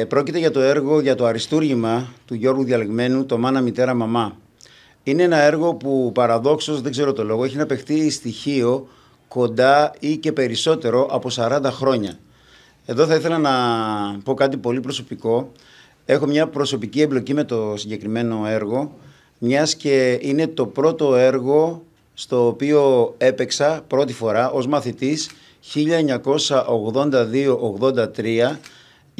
Ε, πρόκειται για το έργο για το αριστούργημα του Γιώργου Διαλεγμένου, το «Μάνα Μητέρα Μαμά». Είναι ένα έργο που παραδόξως, δεν ξέρω το λόγο, έχει να παιχτεί στοιχείο κοντά ή και περισσότερο από 40 χρόνια. Εδώ θα ήθελα να πω κάτι πολύ προσωπικό. Έχω μια προσωπική εμπλοκή με το συγκεκριμένο έργο, μιας και είναι το πρώτο έργο στο οποίο έπαιξα πρώτη φορά ως μαθητής 1982-83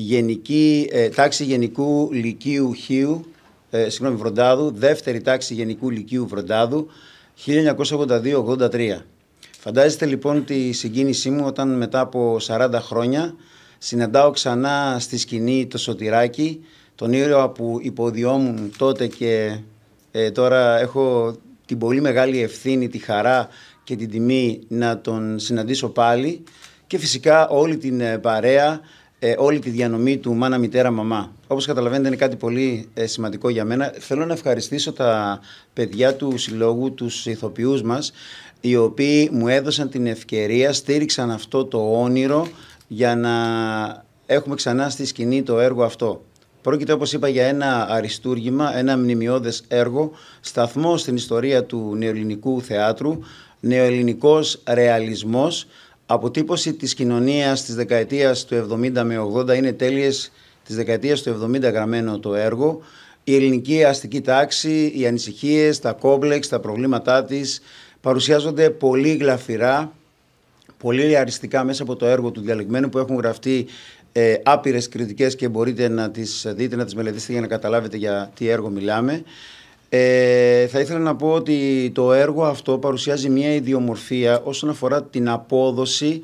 γενική, ε, τάξη γενικού λυκείου χίου, ε, συγγνώμη, Βροντάδου, δεύτερη τάξη γενικού λυκείου Βροντάδου, 1982-83. Φαντάζεστε λοιπόν τη συγκίνησή μου όταν μετά από 40 χρόνια συναντάω ξανά στη σκηνή το Σωτηράκι, τον ήρωα που υποδιόμουν τότε και ε, τώρα έχω την πολύ μεγάλη ευθύνη, τη χαρά και την τιμή να τον συναντήσω πάλι και φυσικά όλη την ε, παρέα ε, όλη τη διανομή του μάνα, μητέρα, μαμά. Όπως καταλαβαίνετε είναι κάτι πολύ ε, σημαντικό για μένα. Θέλω να ευχαριστήσω τα παιδιά του συλλόγου, τους ηθοποιούς μας, οι οποίοι μου έδωσαν την ευκαιρία, στήριξαν αυτό το όνειρο για να έχουμε ξανά στη σκηνή το έργο αυτό. Πρόκειται όπως είπα για ένα αριστούργημα, ένα μνημειώδες έργο, σταθμό στην ιστορία του νεοελληνικού θεάτρου, νεοελληνικός ρεαλισμός, αποτύπωση της κοινωνίας της δεκαετίας του 70 με 80 είναι τέλειες της δεκαετίας του 70 γραμμένο το έργο. Η ελληνική αστική τάξη, οι ανησυχίες, τα κόμπλεξ, τα προβλήματά της παρουσιάζονται πολύ γλαφυρά, πολύ αριστικά μέσα από το έργο του διαλεγμένου που έχουν γραφτεί ε, άπειρες κριτικές και μπορείτε να τις δείτε, να τις μελετήσετε για να καταλάβετε για τι έργο μιλάμε. Ε, θα ήθελα να πω ότι το έργο αυτό παρουσιάζει μια ιδιομορφία όσον αφορά την απόδοση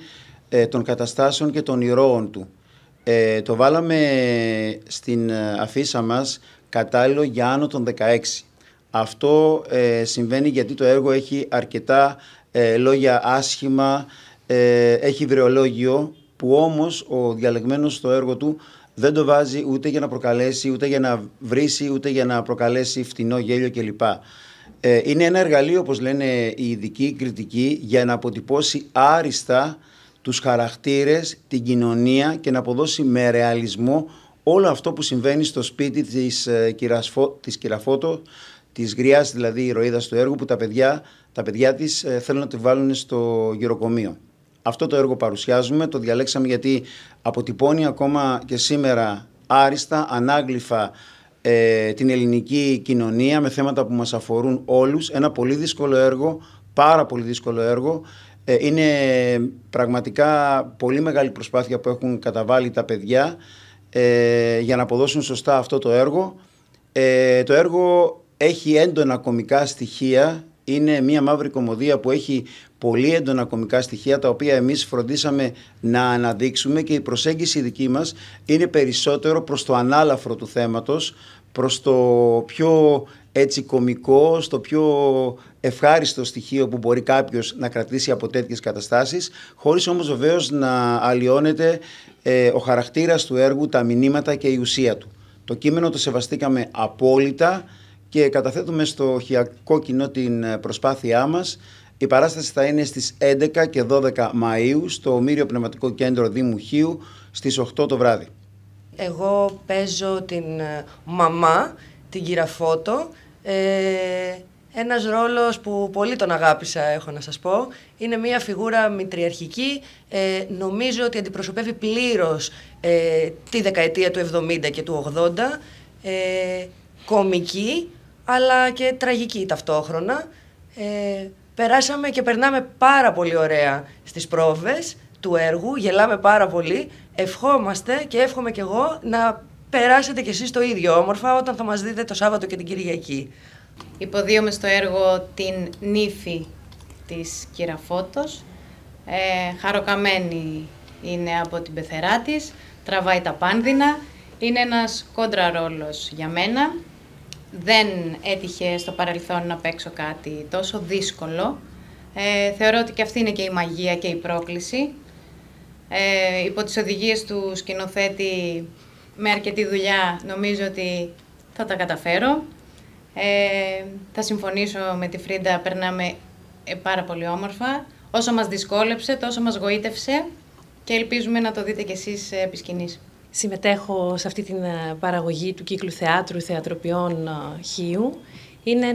ε, των καταστάσεων και των ηρώων του. Ε, το βάλαμε στην αφίσα μας κατάλληλο για άνω των 16. Αυτό ε, συμβαίνει γιατί το έργο έχει αρκετά ε, λόγια άσχημα, έχει βρεολόγιο που όμως ο διαλεγμένος στο έργο του δεν το βάζει ούτε για να προκαλέσει, ούτε για να βρήσει, ούτε για να προκαλέσει φτηνό γέλιο κλπ. Ε, είναι ένα εργαλείο, όπως λένε οι ειδικοί κριτικοί, για να αποτυπώσει άριστα τους χαρακτήρες, την κοινωνία και να αποδώσει με ρεαλισμό όλο αυτό που συμβαίνει στο σπίτι της, ε, της κυραφότο, της γριάς δηλαδή ηρωίδας του έργου, που τα παιδιά, τα παιδιά της ε, θέλουν να τη βάλουν στο γυροκομείο. Αυτό το έργο παρουσιάζουμε, το διαλέξαμε γιατί αποτυπώνει ακόμα και σήμερα άριστα, ανάγλυφα ε, την ελληνική κοινωνία με θέματα που μας αφορούν όλους. Ένα πολύ δύσκολο έργο, πάρα πολύ δύσκολο έργο. Ε, είναι πραγματικά πολύ μεγάλη προσπάθεια που έχουν καταβάλει τα παιδιά ε, για να αποδώσουν σωστά αυτό το έργο. Το έργο έχει έντονα κομικά στοιχεία είναι μια μαύρη κομμωδία που έχει πολύ έντονα κομικά στοιχεία τα οποία εμείς φροντίσαμε να αναδείξουμε και η προσέγγιση δική μας είναι περισσότερο προς το ανάλαφρο του θέματος, προς το πιο έτσι κομικό, στο πιο ευχάριστο στοιχείο που μπορεί κάποιος να κρατήσει από τέτοιες καταστάσεις, χωρίς όμως βεβαίως να αλλοιώνεται ε, ο χαρακτήρας του έργου, τα μηνύματα και η ουσία του. Το κείμενο το σεβαστήκαμε απόλυτα, και καταθέτουμε στο χιακό κοινό την ε, προσπάθειά μας. Η παράσταση θα είναι στις 11 και 12 Μαΐου στο Μύριο Πνευματικό Κέντρο Δήμου Χίου στις 8 το βράδυ. Εγώ παίζω την ε, μαμά, την κυραφότο, ε, ένας ρόλος που πολύ τον αγάπησα έχω να σας πω. Είναι μια φιγούρα μητριαρχική, ε, νομίζω ότι αντιπροσωπεύει πλήρως ε, τη δεκαετία του 70 και του 80, ε, κομική, αλλά και τραγική ταυτόχρονα. Ε, περάσαμε και περνάμε πάρα πολύ ωραία στις πρόβες του έργου, γελάμε πάρα πολύ. Ευχόμαστε και εύχομαι κι εγώ να περάσετε κι εσείς το ίδιο όμορφα όταν θα μας δείτε το Σάββατο και την Κυριακή. Υποδίωμε στο έργο την νύφη της Κυραφώτος. Ε, χαροκαμένη είναι από την πεθερά της, τραβάει τα πάνδυνα. Είναι ένας κόντρα ρόλος για μένα, δεν έτυχε στο παρελθόν να παίξω κάτι τόσο δύσκολο. Ε, θεωρώ ότι και αυτή είναι και η μαγεία και η πρόκληση. Ε, υπό τις οδηγίες του σκηνοθέτη με αρκετή δουλειά νομίζω ότι θα τα καταφέρω. Ε, θα συμφωνήσω με τη Φρίντα, περνάμε ε, πάρα πολύ όμορφα. Όσο μας δυσκόλεψε, τόσο μας γοήτευσε και ελπίζουμε να το δείτε κι εσείς ε, επί συμμετέχω σε αυτή την ε, παραγωγή του κύκλου θεάτρου θεατροποιών ε, Χίου. Είναι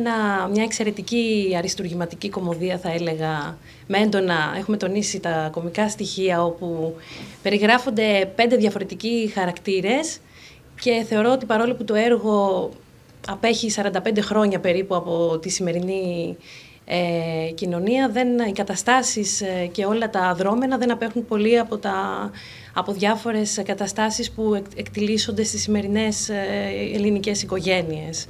μια εξαιρετική αριστουργηματική κομμωδία θα έλεγα με έντονα. Έχουμε τονίσει τα κομικά στοιχεία όπου περιγράφονται πέντε διαφορετικοί χαρακτήρες και θεωρώ ότι παρόλο που το έργο απέχει 45 χρόνια περίπου από τη σημερινή ε, κοινωνία, δεν, οι καταστάσεις ε, και όλα τα δρόμενα δεν απέχουν πολύ από, τα, από διάφορες καταστάσεις που εκτιλήσονται στις σημερινές ε, ελληνικές οικογένειες.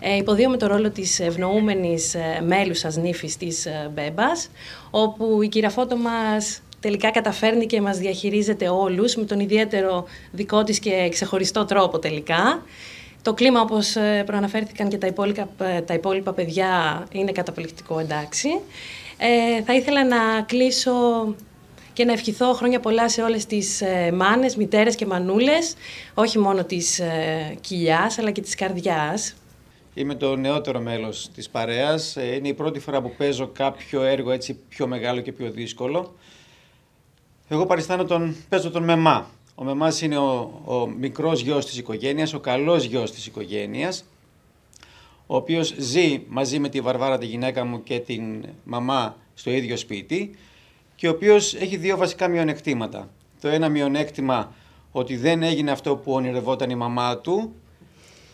Ε, το ρόλο της ευνοούμενης μέλουσας νύφης της Μπέμπας, όπου η Φώτο μας τελικά καταφέρνει και μας διαχειρίζεται όλους με τον ιδιαίτερο δικό της και ξεχωριστό τρόπο τελικά. Το κλίμα, όπως ε, προαναφέρθηκαν και ε, τα υπόλοιπα, παιδιά, είναι καταπληκτικό, εντάξει. Ε, θα ήθελα να κλείσω και να ευχηθώ χρόνια πολλά σε όλες τις μάνες, μητέρες και μανούλες, όχι μόνο της κοιλιάς, αλλά και της καρδιάς. Είμαι το νεότερο μέλος της παρέας. Είναι η πρώτη φορά που παίζω κάποιο έργο έτσι πιο μεγάλο και πιο δύσκολο. Εγώ παριστάνω τον, παίζω τον Μεμά, ο Μεμάς είναι ο, ο μικρός γιος της οικογένειας, ο καλός γιος της οικογένειας, ο οποίος ζει μαζί με τη Βαρβάρα τη γυναίκα μου και την μαμά στο ίδιο σπίτι και ο οποίος έχει δύο βασικά μειονεκτήματα. Το ένα μειονέκτημα ότι δεν έγινε αυτό που ονειρευόταν η μαμά του,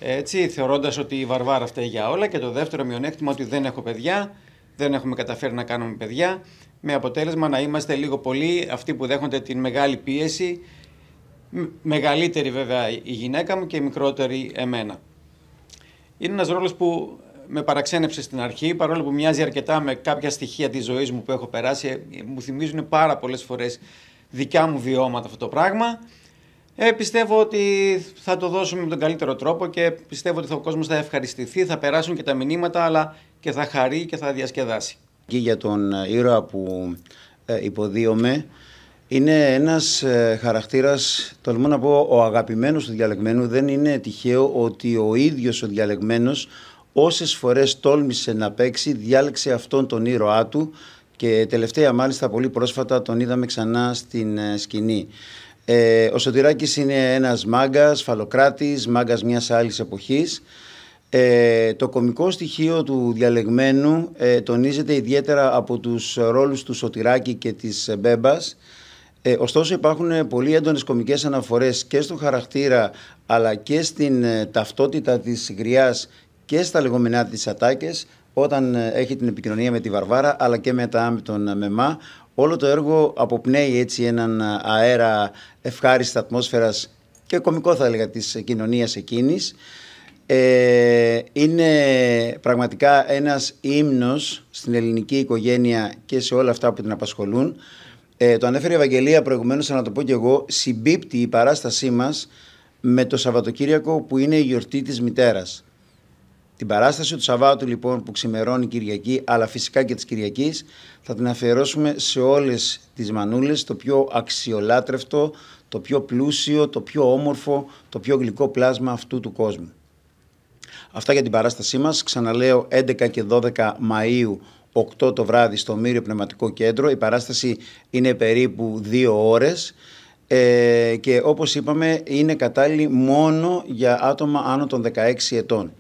έτσι, θεωρώντας ότι η Βαρβάρα φταίει για όλα και το δεύτερο μειονέκτημα ότι δεν έχω παιδιά, δεν έχουμε καταφέρει να κάνουμε παιδιά, με αποτέλεσμα να είμαστε λίγο πολύ αυτοί που δέχονται την μεγάλη πίεση Μεγαλύτερη βέβαια η γυναίκα μου και η μικρότερη εμένα. Είναι ένας ρόλος που με παραξένεψε στην αρχή, παρόλο που μοιάζει αρκετά με κάποια στοιχεία της ζωής μου που έχω περάσει, ε, μου θυμίζουν πάρα πολλές φορές δικιά μου βιώματα αυτό το πράγμα. Ε, πιστεύω ότι θα το δώσουμε με τον καλύτερο τρόπο και πιστεύω ότι ο κόσμος θα ευχαριστηθεί, θα περάσουν και τα μηνύματα, αλλά και θα χαρεί και θα διασκεδάσει. Και για τον ήρωα που ε, υποδίωμαι, είναι ένας ε, χαρακτήρας, τολμώ να πω, ο αγαπημένος του διαλεγμένου. Δεν είναι τυχαίο ότι ο ίδιος ο διαλεγμένος όσες φορές τόλμησε να παίξει, διάλεξε αυτόν τον ήρωά του και τελευταία μάλιστα πολύ πρόσφατα τον είδαμε ξανά στην ε, σκηνή. Ε, ο Σωτηράκης είναι ένας μάγκας, φαλοκράτης, μάγκας μιας άλλης εποχής. Ε, το κομικό στοιχείο του διαλεγμένου ε, τονίζεται ιδιαίτερα από τους ρόλους του Σωτηράκη και της Μπέμπας. Ε, ωστόσο υπάρχουν ε, πολύ έντονες κομικές αναφορές και στο χαρακτήρα αλλά και στην ε, ταυτότητα της γριάς και στα λεγόμενά της ατάκες όταν ε, έχει την επικοινωνία με τη Βαρβάρα αλλά και μετά με τον Μεμά. Όλο το έργο αποπνέει έτσι έναν αέρα ευχάριστη ατμόσφαιρας και κομικό θα έλεγα της κοινωνίας εκείνης. Ε, είναι πραγματικά ένας ύμνος στην ελληνική οικογένεια και σε όλα αυτά που την απασχολούν. Ε, το ανέφερε η Ευαγγελία προηγουμένως, να το πω και εγώ, συμπίπτει η παράστασή μας με το Σαββατοκύριακο που είναι η γιορτή της μητέρας. Την παράσταση του Σαββάτου λοιπόν που ξημερώνει Κυριακή αλλά φυσικά και της Κυριακής, θα την αφιερώσουμε σε όλες τις μανούλες το πιο αξιολάτρευτο, το πιο πλούσιο, το πιο όμορφο, το πιο γλυκό πλάσμα αυτού του κόσμου. Αυτά για την παράστασή μας. Ξαναλέω 11 και 12 Μαΐου 8 το βράδυ στο Μύριο Πνευματικό Κέντρο. Η παράσταση είναι περίπου 2 ώρες ε, και όπως είπαμε είναι κατάλληλη μόνο για άτομα άνω των 16 ετών.